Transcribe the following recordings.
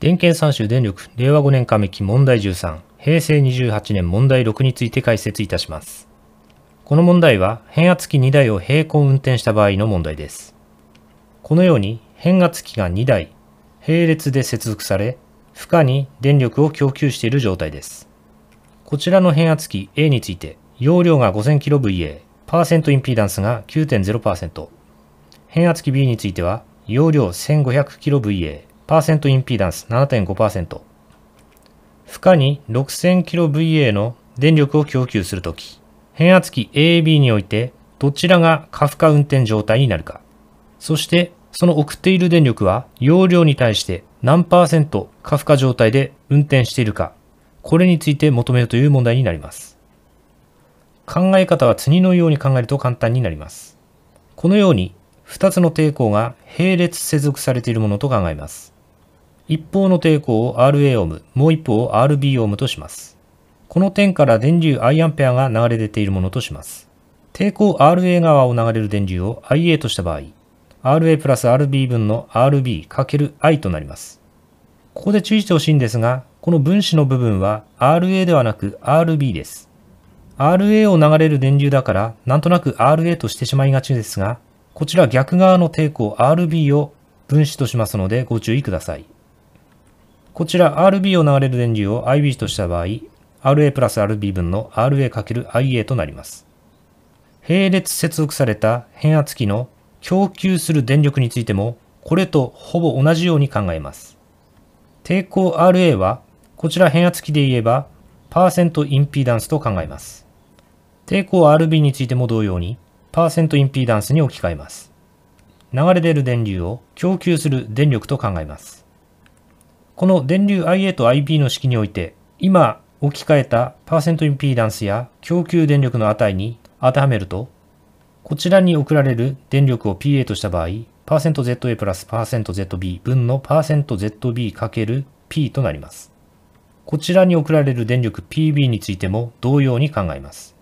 電研三種電力令和5年上期問題13平成28年問題6について解説いたしますこの問題は変圧器2台を平行運転した場合の問題ですこのように変圧器が2台並列で接続され負荷に電力を供給している状態ですこちらの変圧器 A について容量が 5000kVA パーセントインピーダンスが9.0%変圧器 B については容量 1500kVA パーセントインピーダンス7.5%。負荷に 6000kVA の電力を供給するとき、変圧器 AAB においてどちらが過負荷運転状態になるか。そしてその送っている電力は容量に対して何パーセント過負荷状態で運転しているか、これについて求めるという問題になります。考え方は次のように考えると簡単になります。このように2つの抵抗が並列接続されているものと考えます。一方の抵抗を RA オム、もう一方を RB オムとします。この点から電流 IA が流れ出ているものとします。抵抗 RA 側を流れる電流を IA とした場合、RA プラス RB 分の RB×I となります。ここで注意してほしいんですが、この分子の部分は RA ではなく RB です。RA を流れる電流だから、なんとなく RA としてしまいがちですが、こちら逆側の抵抗 RB を分子としますのでご注意ください。こちら RB を流れる電流を IB とした場合、RA プラス RB 分の RA×IA となります。並列接続された変圧器の供給する電力についても、これとほぼ同じように考えます。抵抗 RA は、こちら変圧器で言えば、パーセントインピーダンスと考えます。抵抗 RB についても同様に、パーセントインピーダンスに置き換えます。流れ出る電流を供給する電力と考えます。この電流 IA と IB の式において、今置き換えたパーセントインピーダンスや供給電力の値に当てはめると、こちらに送られる電力を PA とした場合、パーセント ZA プラスパーセント ZB 分のパーセント ZB かける P となります。こちらに送られる電力 PB についても同様に考えます。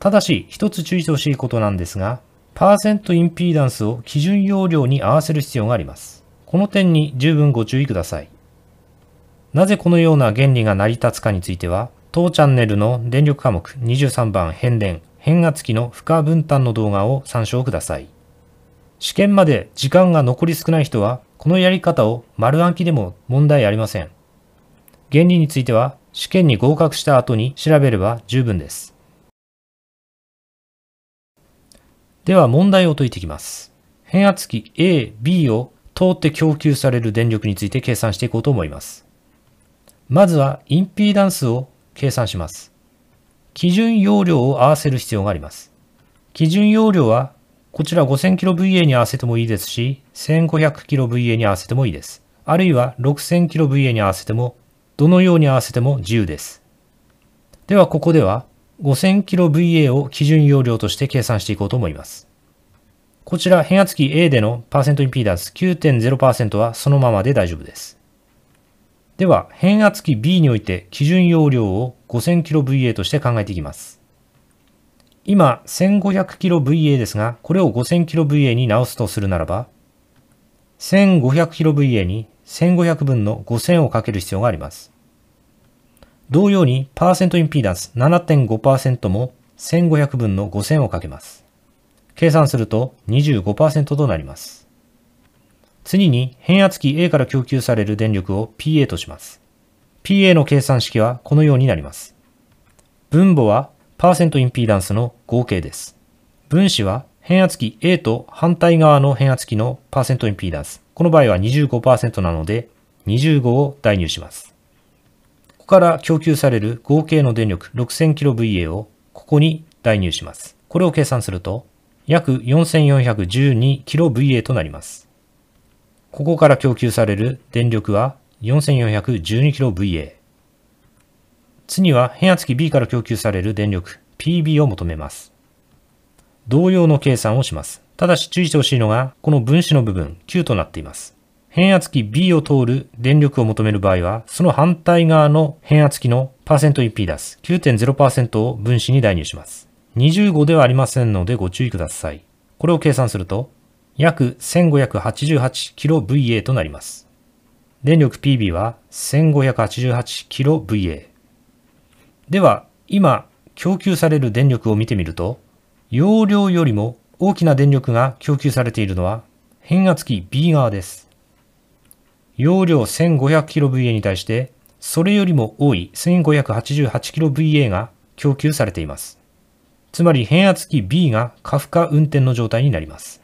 ただし、一つ注意してほしいことなんですが、パーセントインピーダンスを基準容量に合わせる必要があります。この点に十分ご注意ください。なぜこのような原理が成り立つかについては、当チャンネルの電力科目23番変電、変圧器の負荷分担の動画を参照ください。試験まで時間が残り少ない人は、このやり方を丸暗記でも問題ありません。原理については、試験に合格した後に調べれば十分です。では問題を解いていきます。変圧器 A、B を通って供給される電力について計算していこうと思います。まずはインピーダンスを計算します。基準容量を合わせる必要があります。基準容量はこちら 5000kVA に合わせてもいいですし、1500kVA に合わせてもいいです。あるいは 6000kVA に合わせても、どのように合わせても自由です。ではここでは 5000kVA を基準容量として計算していこうと思います。こちら変圧器 A でのパーセントインピーダンス9.0%はそのままで大丈夫です。では、変圧器 B において基準容量を 5000kVA として考えていきます。今、1500kVA ですが、これを 5000kVA に直すとするならば、1500kVA に1500分の5000をかける必要があります。同様に、パーセントインピーダンス7.5%も1500分の5000をかけます。計算すると25%となります。次に変圧器 A から供給される電力を PA とします。PA の計算式はこのようになります。分母はパーセントインピーダンスの合計です。分子は変圧器 A と反対側の変圧器のパーセントインピーダンス。この場合は25%なので25を代入します。ここから供給される合計の電力 6000kVA をここに代入します。これを計算すると約 4412kVA となります。ここから供給される電力は 4412kVA。次は変圧器 B から供給される電力 PB を求めます。同様の計算をします。ただし注意してほしいのが、この分子の部分 Q となっています。変圧器 B を通る電力を求める場合は、その反対側の変圧器のパーセント %1P 9.0%を分子に代入します。25ではありませんのでご注意ください。これを計算すると、約 1588kVA となります。電力 PB は 1588kVA。では、今、供給される電力を見てみると、容量よりも大きな電力が供給されているのは、変圧器 B 側です。容量 1500kVA に対して、それよりも多い 1588kVA が供給されています。つまり変圧器 B が過負荷運転の状態になります。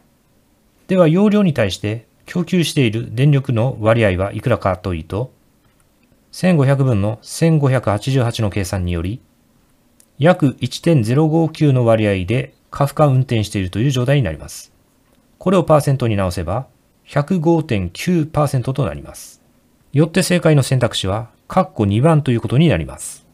では容量に対して供給している電力の割合はいくらかというと、1500分の1588の計算により、約1.059の割合で過負荷運転しているという状態になります。これをパーセントに直せば、105.9%となります。よって正解の選択肢は、カッコ2番ということになります。